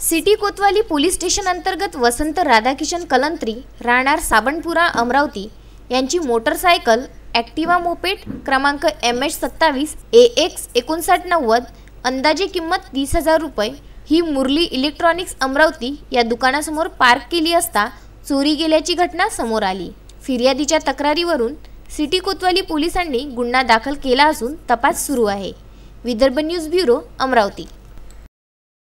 city कोतवाली police station अंतर्गत वसंत राधाकिशन कलंत्री राहणार साबणपुरा अमरावती यांची मोटरसायकल ॲक्टिवा मोपेट क्रमांक एम एच सत्तावीस ए एक्स एकोणसाठ नव्वद अंदाजे किंमत तीस हजार रुपये ही मुरली इलेक्ट्रॉनिक्स अमरावती या दुकानासमोर पार्क केली असता चोरी गेल्याची घटना समोर आली फिर्यादीच्या तक्रारीवरून सिटी कोतवाली पोलिसांनी गुन्हा दाखल केला असून तपास सुरू आहे विदर्भ न्यूज ब्युरो अमरावती